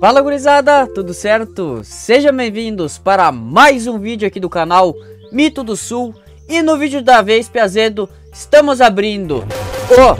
Fala gurizada, tudo certo? Sejam bem-vindos para mais um vídeo aqui do canal Mito do Sul E no vídeo da vez, Piazedo, estamos abrindo o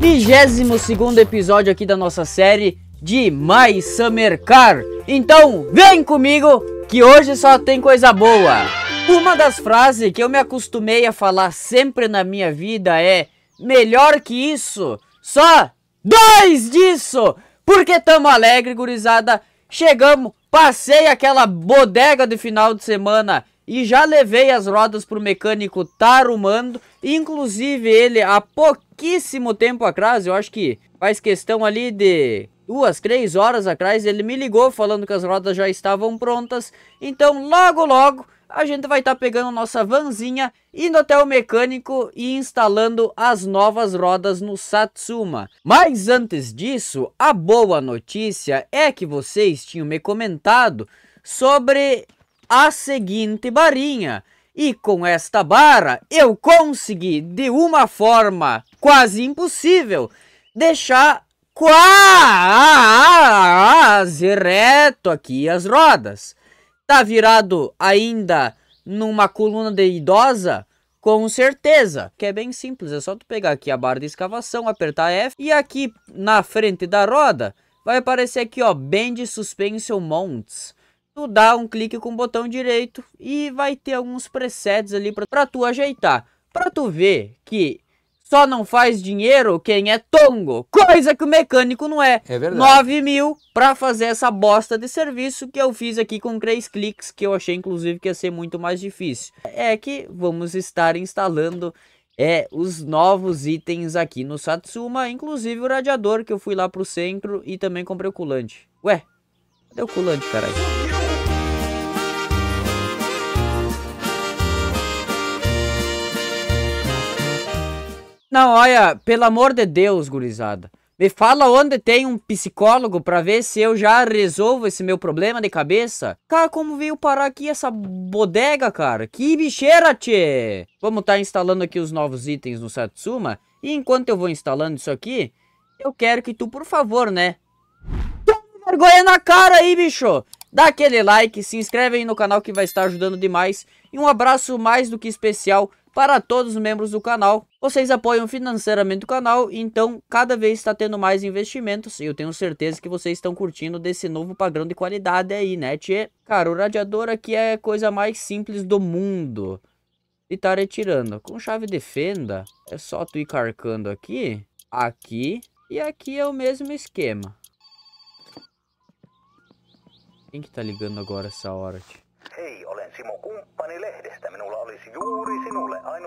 22º episódio aqui da nossa série de My Summer Car Então vem comigo que hoje só tem coisa boa Uma das frases que eu me acostumei a falar sempre na minha vida é Melhor que isso, só Dois disso! Porque tamo alegre, gurizada. Chegamos, passei aquela bodega de final de semana e já levei as rodas pro mecânico Tarumando. Inclusive ele há pouquíssimo tempo atrás, eu acho que faz questão ali de duas, três horas atrás, ele me ligou falando que as rodas já estavam prontas. Então logo logo a gente vai estar tá pegando nossa vanzinha, indo até o mecânico e instalando as novas rodas no Satsuma. Mas antes disso, a boa notícia é que vocês tinham me comentado sobre a seguinte barinha. E com esta barra eu consegui, de uma forma quase impossível, deixar quase reto aqui as rodas. Tá virado ainda numa coluna de idosa? Com certeza, que é bem simples, é só tu pegar aqui a barra de escavação, apertar F e aqui na frente da roda vai aparecer aqui ó, Bend Suspension Mounts. Tu dá um clique com o botão direito e vai ter alguns presets ali para tu ajeitar. Para tu ver que só não faz dinheiro quem é tongo, coisa que o mecânico não é. É verdade. 9 mil para fazer essa bosta de serviço que eu fiz aqui com três cliques, que eu achei inclusive que ia ser muito mais difícil. É que vamos estar instalando é os novos itens aqui no Satsuma, inclusive o radiador que eu fui lá pro centro e também comprei o culante. Ué, cadê o culante, caralho? Não, olha, pelo amor de Deus, gurizada. Me fala onde tem um psicólogo para ver se eu já resolvo esse meu problema de cabeça. Cara, como veio parar aqui essa bodega, cara? Que bicheira, tchê! Vamos estar tá instalando aqui os novos itens no Satsuma. E enquanto eu vou instalando isso aqui, eu quero que tu, por favor, né? Vergonha na cara aí, bicho! Dá aquele like, se inscreve aí no canal que vai estar ajudando demais. E um abraço mais do que especial para todos os membros do canal. Vocês apoiam financeiramente o canal, então cada vez está tendo mais investimentos e eu tenho certeza que vocês estão curtindo desse novo padrão de qualidade aí, né, tchê? Cara, o radiador aqui é a coisa mais simples do mundo. E tá retirando. Com chave de fenda, é só tu ir carcando aqui, aqui e aqui é o mesmo esquema. Quem que tá ligando agora essa hora,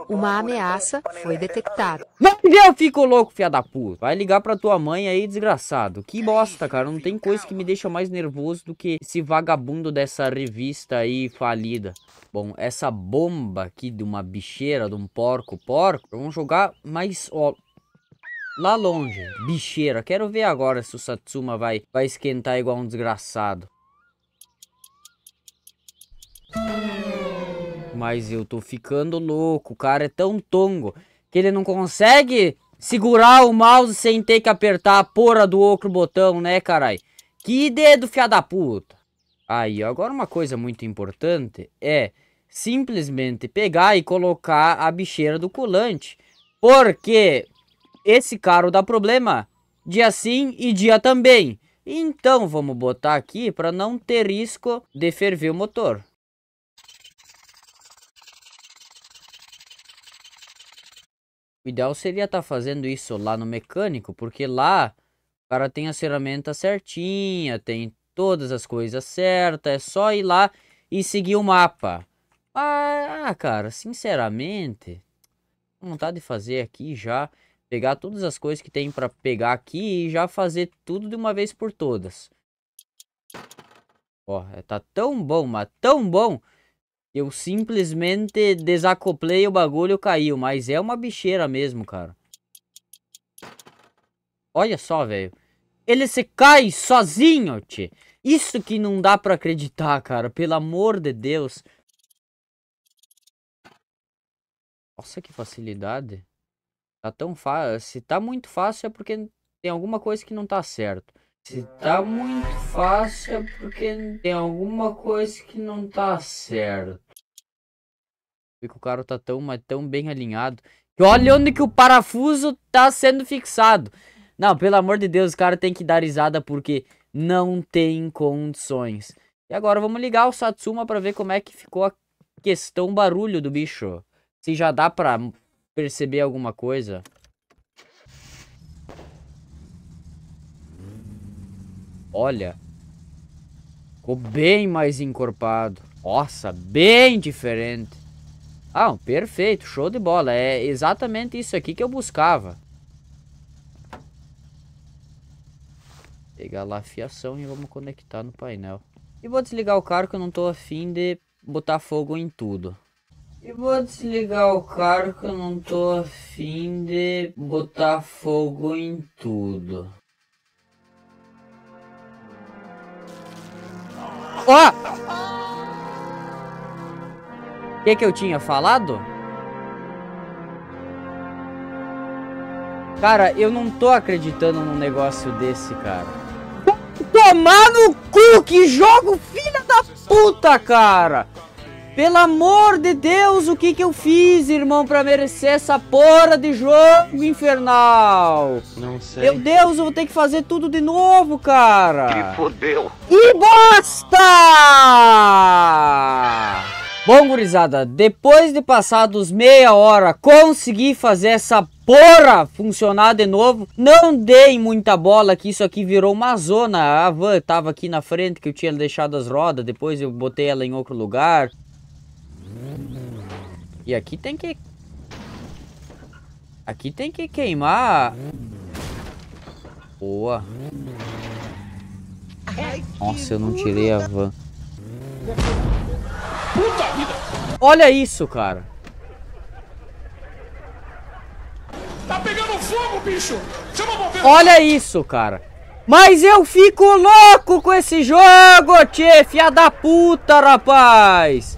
uma ameaça foi detectada. Eu fico louco, filha da puta. Vai ligar pra tua mãe aí, desgraçado. Que bosta, cara. Não tem coisa que me deixa mais nervoso do que esse vagabundo dessa revista aí falida. Bom, essa bomba aqui de uma bicheira, de um porco, porco. Vamos jogar mais... Ó, lá longe. Bicheira. Quero ver agora se o Satsuma vai, vai esquentar igual um desgraçado. Mas eu tô ficando louco. O cara é tão tongo que ele não consegue segurar o mouse sem ter que apertar a porra do outro botão, né, carai? Que dedo, fiada da puta. Aí, agora uma coisa muito importante é simplesmente pegar e colocar a bicheira do colante. Porque esse cara dá problema dia sim e dia também. Então vamos botar aqui para não ter risco de ferver o motor. O ideal seria estar tá fazendo isso lá no mecânico, porque lá o cara tem as ferramentas certinha, tem todas as coisas certas, é só ir lá e seguir o mapa. Ah, cara, sinceramente, vontade de fazer aqui já, pegar todas as coisas que tem para pegar aqui e já fazer tudo de uma vez por todas. Ó, é, tá tão bom, mas tão bom eu simplesmente desacoplei o bagulho caiu. Mas é uma bicheira mesmo, cara. Olha só, velho. Ele se cai sozinho, tchê. Isso que não dá pra acreditar, cara. Pelo amor de Deus. Nossa, que facilidade. Tá tão fácil. Se tá muito fácil é porque tem alguma coisa que não tá certo. Se tá muito fácil é porque tem alguma coisa que não tá certo. Vê que o cara tá tão, mas tão bem alinhado. E olha onde que o parafuso tá sendo fixado. Não, pelo amor de Deus, o cara tem que dar risada porque não tem condições. E agora vamos ligar o Satsuma para ver como é que ficou a questão barulho do bicho. Se já dá pra perceber alguma coisa. Olha. Ficou bem mais encorpado. Nossa, bem diferente. Ah, perfeito, show de bola. É exatamente isso aqui que eu buscava. Pegar lá a fiação e vamos conectar no painel. E vou desligar o carro que eu não tô afim de botar fogo em tudo. E vou desligar o carro que eu não tô afim de botar fogo em tudo. Ó! O que que eu tinha falado? Cara, eu não tô acreditando num negócio desse, cara. Tomar no cu, que jogo filha da puta, cara! Pelo amor de Deus, o que que eu fiz, irmão, pra merecer essa porra de jogo infernal? Não sei. Meu Deus, eu vou ter que fazer tudo de novo, cara. Que fodeu. E bosta! Bom, gurizada, depois de passados meia hora, consegui fazer essa porra funcionar de novo. Não dei muita bola que isso aqui virou uma zona. A van tava aqui na frente que eu tinha deixado as rodas, depois eu botei ela em outro lugar. E aqui tem que... Aqui tem que queimar... Boa. Nossa, eu não tirei a van. Puta vida! Olha isso, cara. Tá pegando fogo, bicho! Chama o bombeiro! Olha isso, cara. Mas eu fico louco com esse jogo, tchê, fia da puta, rapaz!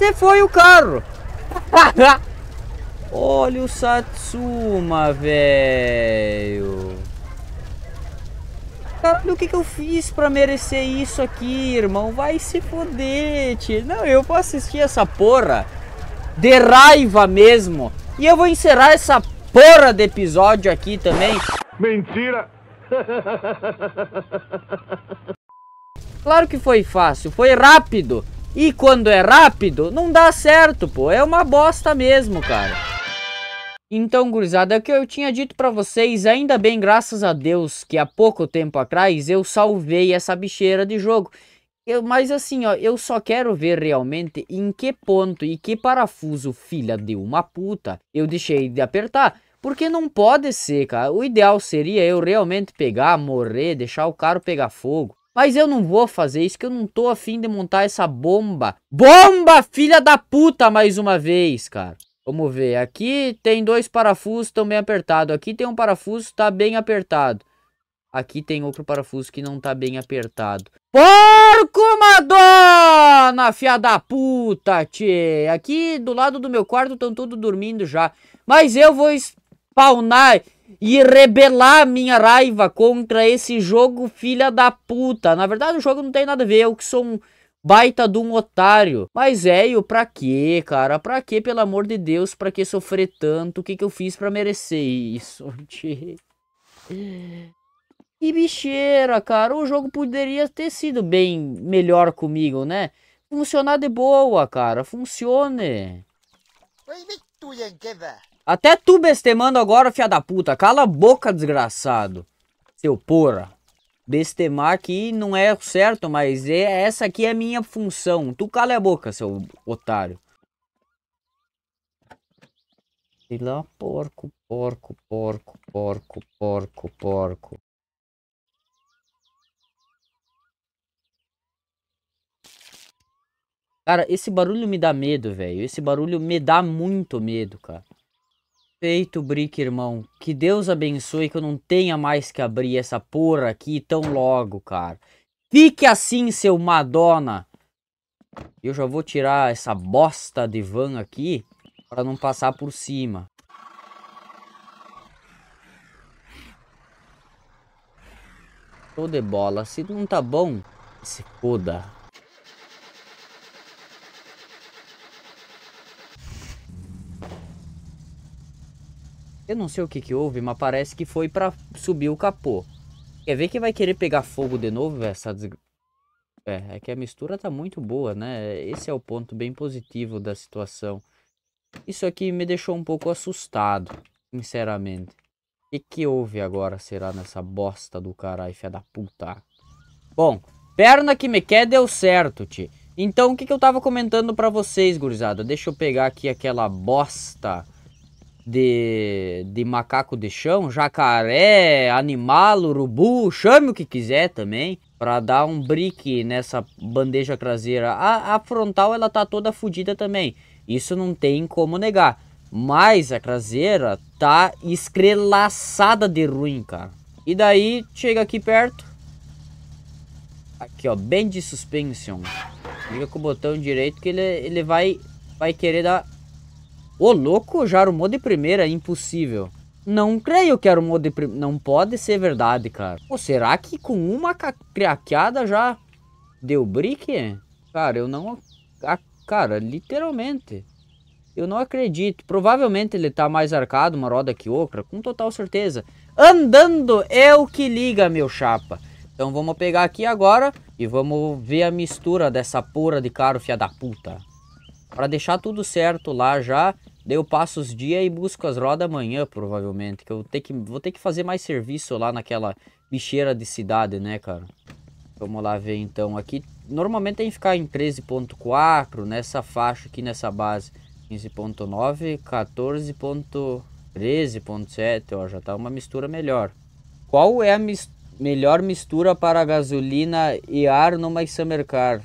Você foi o carro. Olha o Satsuma, velho. Caralho, o que, que eu fiz pra merecer isso aqui, irmão? Vai se foder, tio. Não, eu vou assistir essa porra de raiva mesmo. E eu vou encerrar essa porra de episódio aqui também. Mentira! Claro que foi fácil, foi rápido. E quando é rápido, não dá certo, pô. É uma bosta mesmo, cara. Então, gurizada, é o que eu tinha dito pra vocês, ainda bem, graças a Deus, que há pouco tempo atrás eu salvei essa bicheira de jogo. Eu, mas assim, ó, eu só quero ver realmente em que ponto e que parafuso, filha de uma puta, eu deixei de apertar. Porque não pode ser, cara. O ideal seria eu realmente pegar, morrer, deixar o cara pegar fogo. Mas eu não vou fazer isso, que eu não tô afim de montar essa bomba. Bomba, filha da puta, mais uma vez, cara. Vamos ver, aqui tem dois parafusos tão bem apertados. Aqui tem um parafuso tá bem apertado. Aqui tem outro parafuso que não tá bem apertado. Porco madonna, filha da puta, tchê. Aqui do lado do meu quarto estão todos dormindo já. Mas eu vou spawnar e rebelar minha raiva contra esse jogo filha da puta. Na verdade, o jogo não tem nada a ver, eu que sou um baita de um otário. Mas é, eu pra quê, cara? Pra quê, pelo amor de Deus? Pra que sofrer tanto? O que que eu fiz pra merecer isso? Que bicheira, cara. O jogo poderia ter sido bem melhor comigo, né? Funcionar de boa, cara. Funcione. Oi, até tu bestemando agora, filha da puta. Cala a boca, desgraçado. Seu porra. Bestemar aqui não é certo, mas é, essa aqui é minha função. Tu cala a boca, seu otário. E lá, porco, porco, porco, porco, porco, porco. Cara, esse barulho me dá medo, velho. Esse barulho me dá muito medo, cara. Feito, Brick, irmão. Que Deus abençoe que eu não tenha mais que abrir essa porra aqui tão logo, cara. Fique assim, seu Madonna. Eu já vou tirar essa bosta de van aqui para não passar por cima. Tô de bola. Se não tá bom, se foda. Eu não sei o que que houve, mas parece que foi pra subir o capô. Quer ver que vai querer pegar fogo de novo, essa des... É, é que a mistura tá muito boa, né? Esse é o ponto bem positivo da situação. Isso aqui me deixou um pouco assustado, sinceramente. O que, que houve agora, será, nessa bosta do caralho, fé da puta? Bom, perna que me quer deu certo, ti. Então, o que, que eu tava comentando pra vocês, gurizada? Deixa eu pegar aqui aquela bosta de, de macaco de chão, jacaré, animal, urubu, chame o que quiser também, para dar um brique nessa bandeja traseira. A, a frontal ela tá toda fodida também, isso não tem como negar. Mas a traseira tá estrelaçada de ruim, cara. E daí chega aqui perto. Aqui, ó, bem de suspension. Liga com o botão direito que ele, ele vai, vai querer dar Ô louco, já Jarumô de primeira, é impossível. Não creio que Jarumô de primeira. Não pode ser verdade, cara. Pô, será que com uma craqueada já deu brick? Cara, eu não. cara, literalmente. Eu não acredito. Provavelmente ele tá mais arcado uma roda que outra, com total certeza. Andando é o que liga, meu chapa. Então vamos pegar aqui agora e vamos ver a mistura dessa porra de carro fia da puta. Para deixar tudo certo lá já Daí eu passo os dias e busco as rodas amanhã, provavelmente. Que eu ter que, vou ter que fazer mais serviço lá naquela bicheira de cidade, né, cara? Vamos lá ver então aqui. Normalmente tem que ficar em 13.4, nessa faixa aqui, nessa base. 15.9, 14.13.7, ó, já tá uma mistura melhor. Qual é a mis melhor mistura para gasolina e ar numa Summer Car?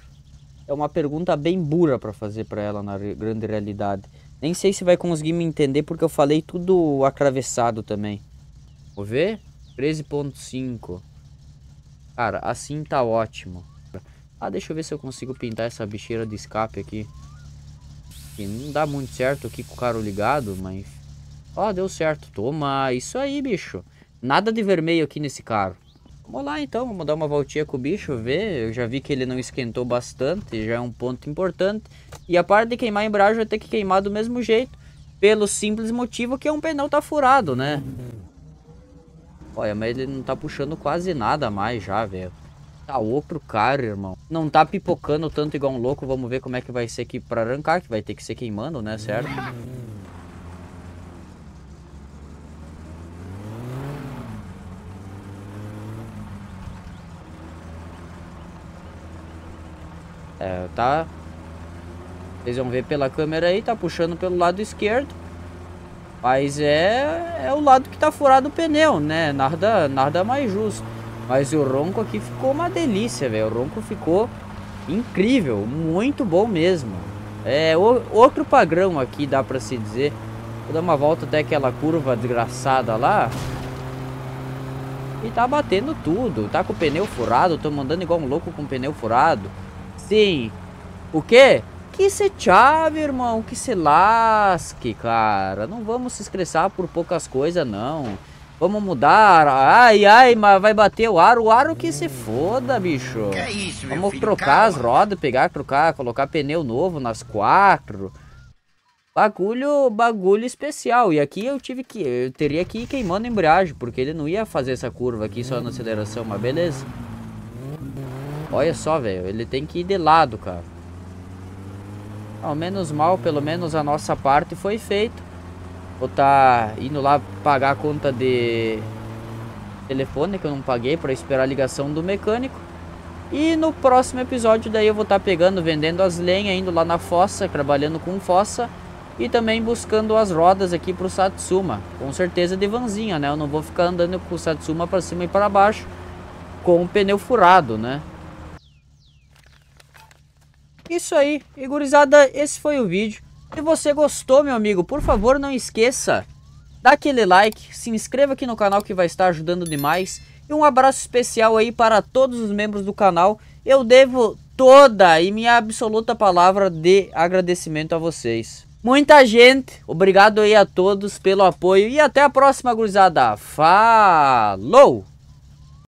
É uma pergunta bem burra para fazer para ela na grande realidade. Nem sei se vai conseguir me entender porque eu falei tudo atravessado também. Vou ver? 13.5. Cara, assim tá ótimo. Ah, deixa eu ver se eu consigo pintar essa bicheira de escape aqui. Que não dá muito certo aqui com o cara ligado, mas... Ó, oh, deu certo. Toma, isso aí, bicho. Nada de vermelho aqui nesse carro. Vamos lá então, vamos dar uma voltinha com o bicho, ver. Eu já vi que ele não esquentou bastante, já é um ponto importante. E a parte de queimar a embreagem vai ter que queimar do mesmo jeito, pelo simples motivo que é um pneu tá furado, né? Uhum. Olha, mas ele não tá puxando quase nada mais já, velho. Tá outro cara, irmão. Não tá pipocando tanto igual um louco. Vamos ver como é que vai ser aqui pra arrancar, que vai ter que ser queimando, né, certo? Uhum. É, tá... Vocês vão ver pela câmera aí, tá puxando pelo lado esquerdo. Mas é, é o lado que tá furado o pneu, né? Nada, nada mais justo. Mas o ronco aqui ficou uma delícia, velho. O ronco ficou incrível, muito bom mesmo. É o, outro padrão aqui, dá pra se dizer. Vou dar uma volta até aquela curva desgraçada lá. E tá batendo tudo. Tá com o pneu furado. Tô mandando igual um louco com o pneu furado assim. O quê? Que se chave, irmão. Que se lasque, cara. Não vamos se estressar por poucas coisas, não. Vamos mudar. Ai, ai, mas vai bater o aro. O aro que se foda, bicho. Que é isso, Vamos filho, trocar calma. as rodas, pegar, trocar, colocar pneu novo nas quatro. Bagulho, bagulho especial. E aqui eu tive que, eu teria que ir queimando a embreagem, porque ele não ia fazer essa curva aqui só na aceleração, mas beleza. Olha só, velho. Ele tem que ir de lado, cara. Ao menos mal, pelo menos a nossa parte foi feita. Vou tá indo lá pagar a conta de telefone que eu não paguei para esperar a ligação do mecânico. E no próximo episódio daí eu vou estar tá pegando, vendendo as lenhas, indo lá na fossa, trabalhando com fossa e também buscando as rodas aqui pro Satsuma. Com certeza de vanzinha, né? Eu não vou ficar andando com o Satsuma para cima e para baixo com o pneu furado, né? Isso aí, igorizada. gurizada, esse foi o vídeo. Se você gostou, meu amigo, por favor, não esqueça. Dá aquele like, se inscreva aqui no canal que vai estar ajudando demais. E um abraço especial aí para todos os membros do canal. Eu devo toda e minha absoluta palavra de agradecimento a vocês. Muita gente, obrigado aí a todos pelo apoio e até a próxima, gurizada. Falou!